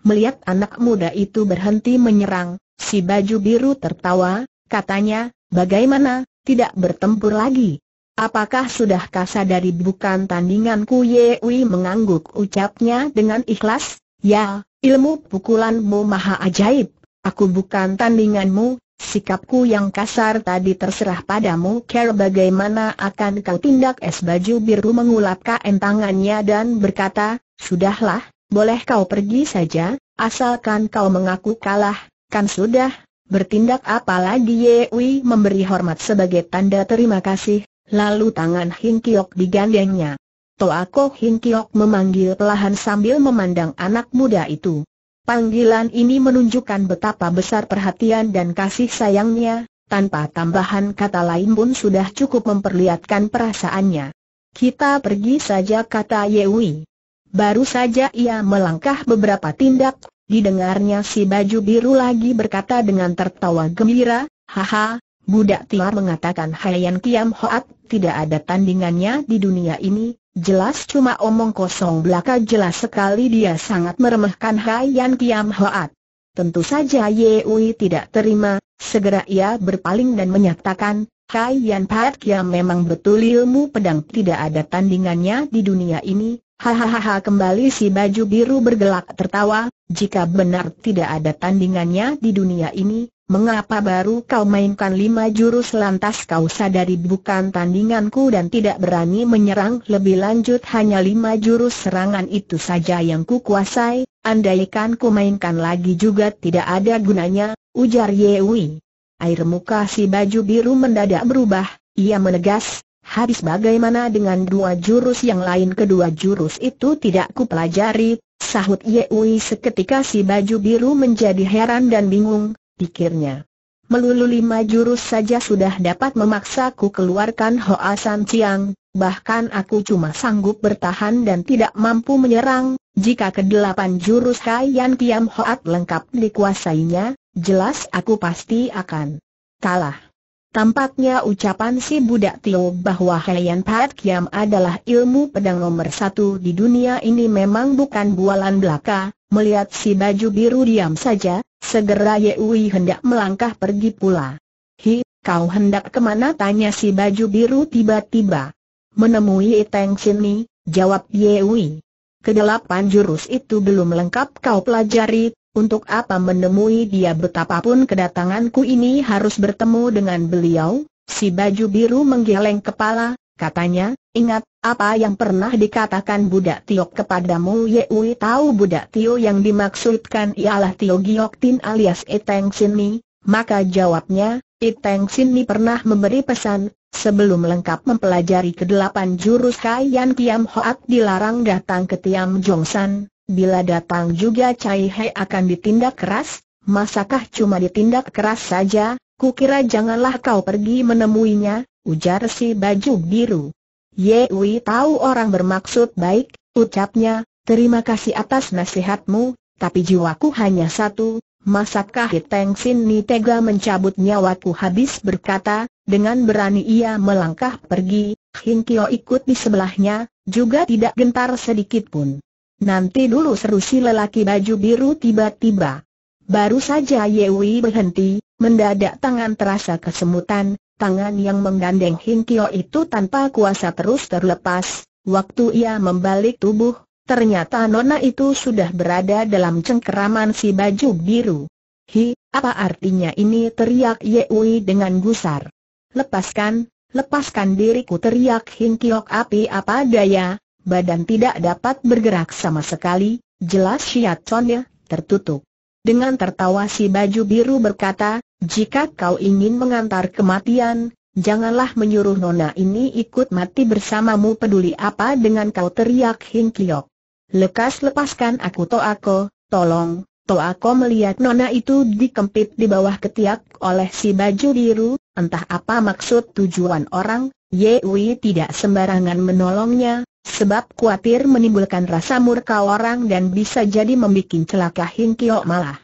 Melihat anak muda itu berhenti menyerang, si baju biru tertawa, katanya, bagaimana, tidak bertempur lagi. Apakah sudah kasa dari bukan tandinganku Yewi mengangguk ucapnya dengan ikhlas, ya, ilmu pukulanmu maha ajaib, aku bukan tandinganmu, sikapku yang kasar tadi terserah padamu care bagaimana akan kau tindak es baju biru mengulap entangannya tangannya dan berkata, sudahlah, boleh kau pergi saja, asalkan kau mengaku kalah, kan sudah, Bertindak apalagi Ye Wei memberi hormat sebagai tanda terima kasih, lalu tangan Hing Kiok digandengnya. Toako Hing Kiok memanggil pelahan sambil memandang anak muda itu. Panggilan ini menunjukkan betapa besar perhatian dan kasih sayangnya, tanpa tambahan kata lain pun sudah cukup memperlihatkan perasaannya. Kita pergi saja kata Yewi. Baru saja ia melangkah beberapa tindak, Didengarnya si baju biru lagi berkata dengan tertawa gembira, Haha, budak tua mengatakan Haiyan Kiam Hoat, tidak ada tandingannya di dunia ini, jelas cuma omong kosong belaka jelas sekali dia sangat meremehkan Haiyan Kiam Hoat. Tentu saja Ye Yewi tidak terima, segera ia berpaling dan menyatakan, Haiyan Pat Kiam memang betul ilmu pedang tidak ada tandingannya di dunia ini, Hahaha kembali si baju biru bergelak tertawa, jika benar tidak ada tandingannya di dunia ini, mengapa baru kau mainkan lima jurus lantas kau sadari bukan tandinganku dan tidak berani menyerang lebih lanjut hanya lima jurus serangan itu saja yang ku kuasai, andaikan ku mainkan lagi juga tidak ada gunanya, ujar Yewi. Air muka si baju biru mendadak berubah, ia menegas, Habis bagaimana dengan dua jurus yang lain kedua jurus itu tidak kupelajari, sahut Wei. seketika si baju biru menjadi heran dan bingung, pikirnya. Melulu lima jurus saja sudah dapat memaksa ku keluarkan Hoa San Chiang, bahkan aku cuma sanggup bertahan dan tidak mampu menyerang, jika kedelapan jurus Haiyan Kiam Hoat lengkap dikuasainya, jelas aku pasti akan kalah. Tampaknya ucapan si budak Tio bahwa Heian Pat Kiam adalah ilmu pedang nomor satu di dunia ini memang bukan bualan belaka, melihat si baju biru diam saja, segera Ye Wei hendak melangkah pergi pula. Hi, kau hendak kemana tanya si baju biru tiba-tiba. Menemui Teng Sini, jawab Ye Wei. Kedelapan jurus itu belum lengkap kau pelajari, untuk apa menemui dia betapapun kedatanganku ini harus bertemu dengan beliau? Si baju biru menggeleng kepala, katanya, ingat, apa yang pernah dikatakan budak tio kepadamu Ui tahu budak Tio yang dimaksudkan ialah Tio Giok Tin alias Sin mi. maka jawabnya, Sin mi pernah memberi pesan, sebelum lengkap mempelajari kedelapan jurus Kaian Kiam Hoat dilarang datang ke Tiam Jong san bila datang juga Cai He akan ditindak keras, masakah cuma ditindak keras saja, kukira janganlah kau pergi menemuinya, ujar si baju biru. Ye Wei tahu orang bermaksud baik, ucapnya, terima kasih atas nasihatmu, tapi jiwaku hanya satu, masakah Hiteng Sin Ni tega mencabut nyawaku habis berkata, dengan berani ia melangkah pergi, Hing Kyo ikut di sebelahnya, juga tidak gentar sedikit pun. Nanti dulu seru si lelaki baju biru tiba-tiba. Baru saja Yewi berhenti, mendadak tangan terasa kesemutan, tangan yang menggandeng Hinkio itu tanpa kuasa terus terlepas. Waktu ia membalik tubuh, ternyata nona itu sudah berada dalam cengkeraman si baju biru. Hi, apa artinya ini teriak Yewi dengan gusar. Lepaskan, lepaskan diriku teriak Hinkiok api apa daya, Badan tidak dapat bergerak sama sekali, jelas syiatonnya, tertutup. Dengan tertawa si baju biru berkata, jika kau ingin mengantar kematian, janganlah menyuruh nona ini ikut mati bersamamu peduli apa dengan kau teriak Hing Kiyok. Lekas lepaskan aku Toako, tolong, Toako melihat nona itu dikempit di bawah ketiak oleh si baju biru, entah apa maksud tujuan orang, Ye Wei tidak sembarangan menolongnya, Sebab kuatir menimbulkan rasa murka orang dan bisa jadi membuat celaka Hing Kio malah.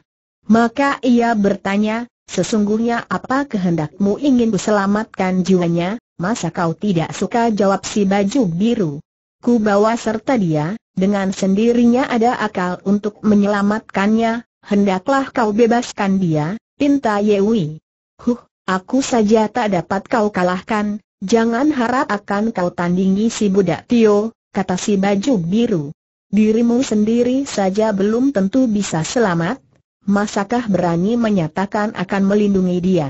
Maka ia bertanya, sesungguhnya apa kehendakmu ingin selamatkan jiwanya, masa kau tidak suka jawab si baju biru. Ku bawa serta dia, dengan sendirinya ada akal untuk menyelamatkannya, hendaklah kau bebaskan dia, pinta Yewi. Huh, aku saja tak dapat kau kalahkan, Jangan harap akan kau tandingi si budak Tio, kata si baju biru. Dirimu sendiri saja belum tentu bisa selamat, masakah berani menyatakan akan melindungi dia?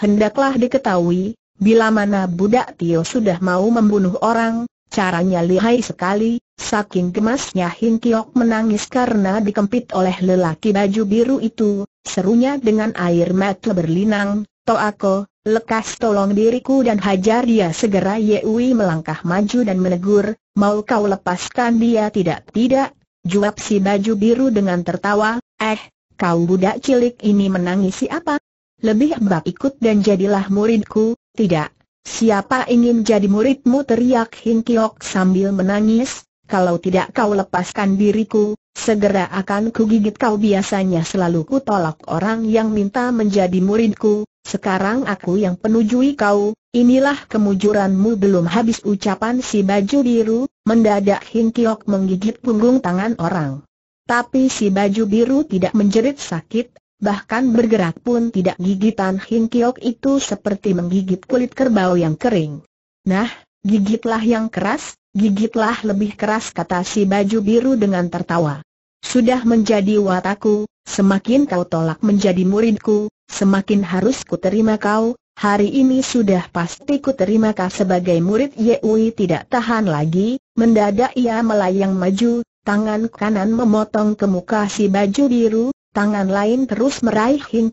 Hendaklah diketahui, bila mana budak Tio sudah mau membunuh orang, caranya lihai sekali, saking gemasnya Hing Kiok menangis karena dikempit oleh lelaki baju biru itu, serunya dengan air mata berlinang, To aku, lekas tolong diriku dan hajar dia segera Yewi melangkah maju dan menegur, mau kau lepaskan dia tidak-tidak? Jawab si baju biru dengan tertawa, eh, kau budak cilik ini menangisi apa? Lebih baik ikut dan jadilah muridku, tidak. Siapa ingin jadi muridmu teriak Hinkyok sambil menangis, kalau tidak kau lepaskan diriku, segera akan kugigit kau biasanya selalu ku tolak orang yang minta menjadi muridku, sekarang aku yang penujui kau, inilah kemujuranmu belum habis ucapan si baju biru, mendadak Hing Kiok menggigit punggung tangan orang. Tapi si baju biru tidak menjerit sakit, bahkan bergerak pun tidak gigitan Hing Kiok itu seperti menggigit kulit kerbau yang kering. Nah, gigitlah yang keras, gigitlah lebih keras kata si baju biru dengan tertawa. Sudah menjadi wataku, semakin kau tolak menjadi muridku, semakin harus ku terima kau, hari ini sudah pasti ku terima kau sebagai murid Yewi tidak tahan lagi, mendadak ia melayang maju, tangan kanan memotong ke muka si baju biru, tangan lain terus meraih Hing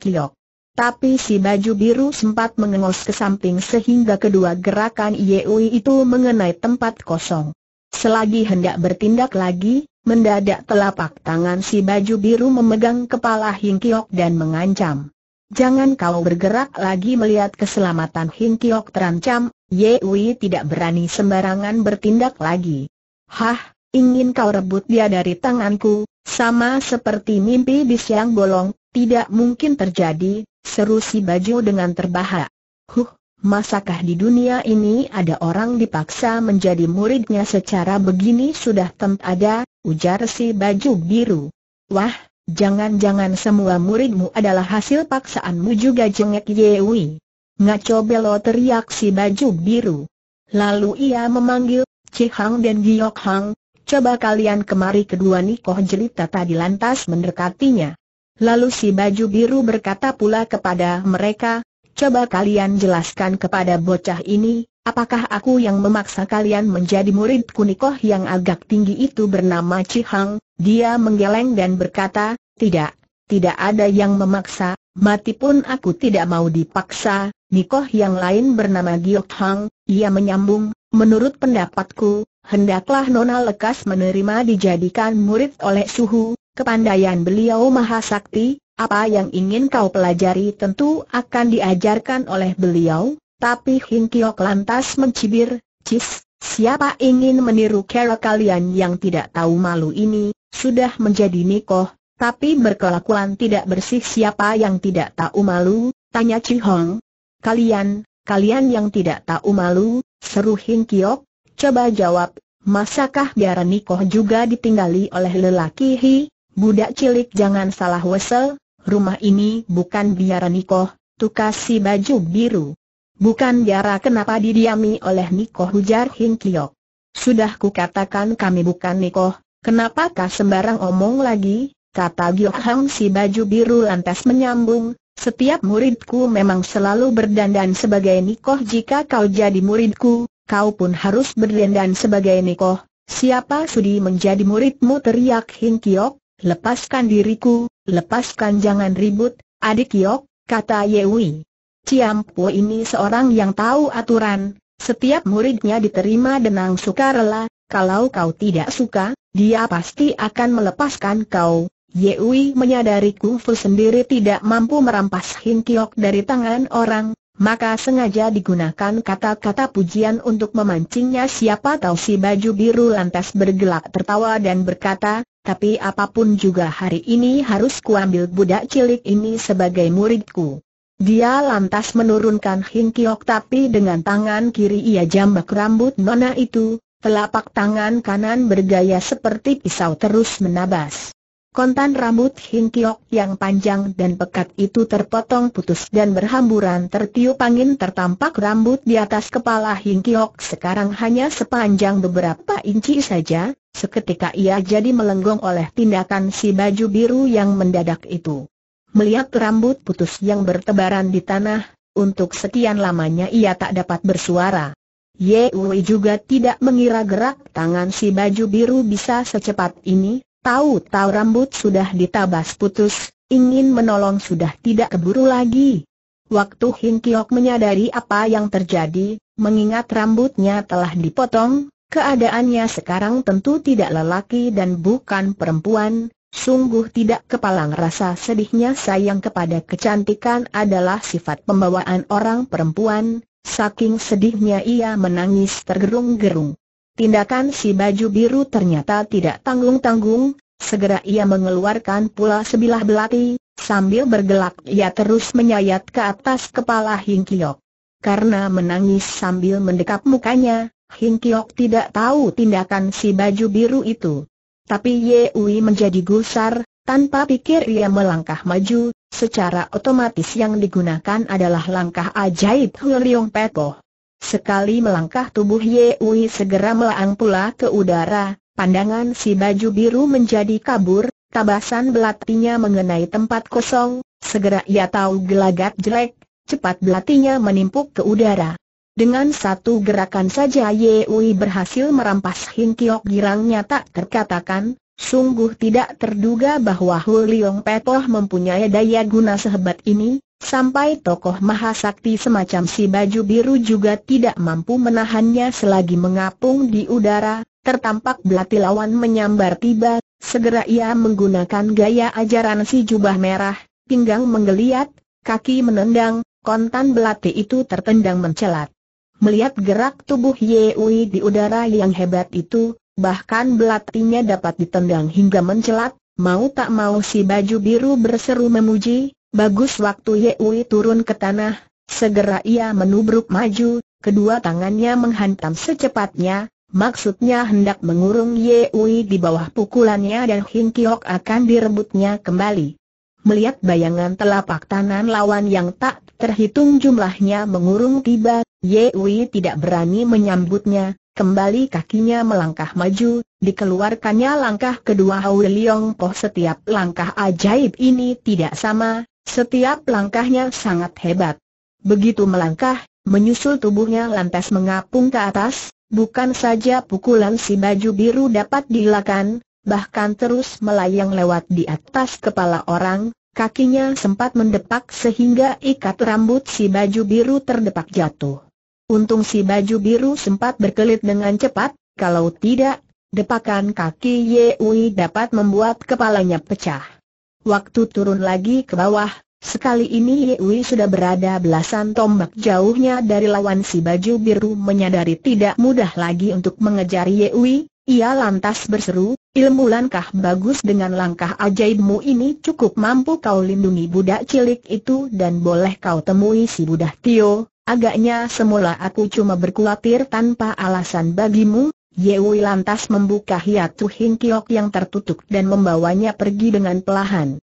Tapi si baju biru sempat mengengos ke samping sehingga kedua gerakan Yewi itu mengenai tempat kosong. Selagi hendak bertindak lagi, mendadak telapak tangan si baju biru memegang kepala Hingkiok dan mengancam. Jangan kau bergerak lagi melihat keselamatan Hin Kiok terancam, Wei tidak berani sembarangan bertindak lagi. Hah, ingin kau rebut dia dari tanganku, sama seperti mimpi di siang bolong, tidak mungkin terjadi, seru si baju dengan terbahak. Huh, masakah di dunia ini ada orang dipaksa menjadi muridnya secara begini sudah tentu ada, ujar si baju biru. Wah, Jangan-jangan semua muridmu adalah hasil paksaanmu juga jengek Yewi. Ngaco belo teriak si baju biru. Lalu ia memanggil, Cihang dan Giyok Hang, coba kalian kemari kedua Nikoh jelita tadi lantas mendekatinya. Lalu si baju biru berkata pula kepada mereka, coba kalian jelaskan kepada bocah ini, Apakah aku yang memaksa kalian menjadi murid kunikoh yang agak tinggi itu bernama Cihang? Dia menggeleng dan berkata, tidak, tidak ada yang memaksa, mati pun aku tidak mau dipaksa. Nikoh yang lain bernama Giok Hang, ia menyambung, menurut pendapatku, hendaklah Nona Lekas menerima dijadikan murid oleh suhu, kepandaian beliau maha sakti, apa yang ingin kau pelajari tentu akan diajarkan oleh beliau, tapi Hing Kiok lantas mencibir, Cis, siapa ingin meniru cara kalian yang tidak tahu malu ini, sudah menjadi nikoh, tapi berkelakuan tidak bersih siapa yang tidak tahu malu, tanya Hong. Kalian, kalian yang tidak tahu malu, seru Hing Kiok, coba jawab, masakah biara nikoh juga ditinggali oleh lelaki Hi, budak cilik jangan salah wesel, rumah ini bukan biara nikoh, tukasi baju biru. Bukan biara kenapa didiami oleh Niko Hujar Hing Kiok. Sudah kukatakan kami bukan Niko, kenapakah sembarang omong lagi, kata Gyo Hang si baju biru lantas menyambung, setiap muridku memang selalu berdandan sebagai Niko jika kau jadi muridku, kau pun harus berdandan sebagai Niko. Siapa sudi menjadi muridmu teriak Hing lepaskan diriku, lepaskan jangan ribut, adik Kiok, kata Yewi. Ciampo ini seorang yang tahu aturan, setiap muridnya diterima dengan sukarela, kalau kau tidak suka, dia pasti akan melepaskan kau. Yewi menyadari kungfu sendiri tidak mampu merampas Hinkiok dari tangan orang, maka sengaja digunakan kata-kata pujian untuk memancingnya siapa tahu si baju biru lantas bergelak tertawa dan berkata, tapi apapun juga hari ini harus kuambil budak cilik ini sebagai muridku. Dia lantas menurunkan Kiok tapi dengan tangan kiri ia jambak rambut nona itu, telapak tangan kanan bergaya seperti pisau terus menabas. Kontan rambut Kiok yang panjang dan pekat itu terpotong putus dan berhamburan tertiup angin tertampak rambut di atas kepala Kiok sekarang hanya sepanjang beberapa inci saja, seketika ia jadi melenggong oleh tindakan si baju biru yang mendadak itu. Melihat rambut putus yang bertebaran di tanah, untuk sekian lamanya ia tak dapat bersuara. Ye Wei juga tidak mengira gerak tangan si baju biru bisa secepat ini, tahu-tahu rambut sudah ditabas putus, ingin menolong sudah tidak keburu lagi. Waktu Hin Kiok menyadari apa yang terjadi, mengingat rambutnya telah dipotong, keadaannya sekarang tentu tidak lelaki dan bukan perempuan, Sungguh tidak kepalang rasa sedihnya sayang kepada kecantikan adalah sifat pembawaan orang perempuan, saking sedihnya ia menangis tergerung-gerung. Tindakan si baju biru ternyata tidak tanggung-tanggung, segera ia mengeluarkan pula sebilah belati, sambil bergelak ia terus menyayat ke atas kepala Hing Kiok. Karena menangis sambil mendekap mukanya, Hing Kiok tidak tahu tindakan si baju biru itu. Tapi Ye Ui menjadi gusar, tanpa pikir ia melangkah maju, secara otomatis yang digunakan adalah langkah ajaib Huliong Peko. Sekali melangkah tubuh Ye Ui segera melaang pula ke udara, pandangan si baju biru menjadi kabur, tabasan belatinya mengenai tempat kosong, segera ia tahu gelagat jelek, cepat belatinya menimpuk ke udara. Dengan satu gerakan saja Ye Ui berhasil merampas Hin Tiok girangnya tak terkatakan, sungguh tidak terduga bahwa Hu Leong Petoh mempunyai daya guna sehebat ini, sampai tokoh mahasakti semacam si baju biru juga tidak mampu menahannya selagi mengapung di udara, tertampak belati lawan menyambar tiba, segera ia menggunakan gaya ajaran si jubah merah, pinggang menggeliat, kaki menendang, kontan belati itu tertendang mencelat. Melihat gerak tubuh Yewi di udara yang hebat itu, bahkan belatinya dapat ditendang hingga mencelat, mau tak mau si baju biru berseru memuji, bagus waktu Yewi turun ke tanah, segera ia menubruk maju, kedua tangannya menghantam secepatnya, maksudnya hendak mengurung Yewi di bawah pukulannya dan Hing akan direbutnya kembali. Melihat bayangan telapak tangan lawan yang tak terhitung jumlahnya mengurung tiba, Ye Wei tidak berani menyambutnya, Kembali kakinya melangkah maju, dikeluarkannya langkah kedua Hau Leong Po setiap langkah ajaib ini tidak sama, setiap langkahnya sangat hebat. Begitu melangkah, menyusul tubuhnya lantas mengapung ke atas, bukan saja pukulan si baju biru dapat dilakukan bahkan terus melayang lewat di atas kepala orang, kakinya sempat mendepak sehingga ikat rambut si baju biru terdepak jatuh. Untung si baju biru sempat berkelit dengan cepat, kalau tidak, depakan kaki Ye Ui dapat membuat kepalanya pecah. Waktu turun lagi ke bawah, sekali ini Ye Ui sudah berada belasan tombak jauhnya dari lawan si baju biru menyadari tidak mudah lagi untuk mengejar Ye Ui. Ia lantas berseru, ilmu langkah bagus dengan langkah ajaibmu ini cukup mampu kau lindungi budak cilik itu dan boleh kau temui si budak Tio. Agaknya semula aku cuma berkhawatir tanpa alasan bagimu. Yewi lantas membuka hiatu Hing yang tertutup dan membawanya pergi dengan pelahan.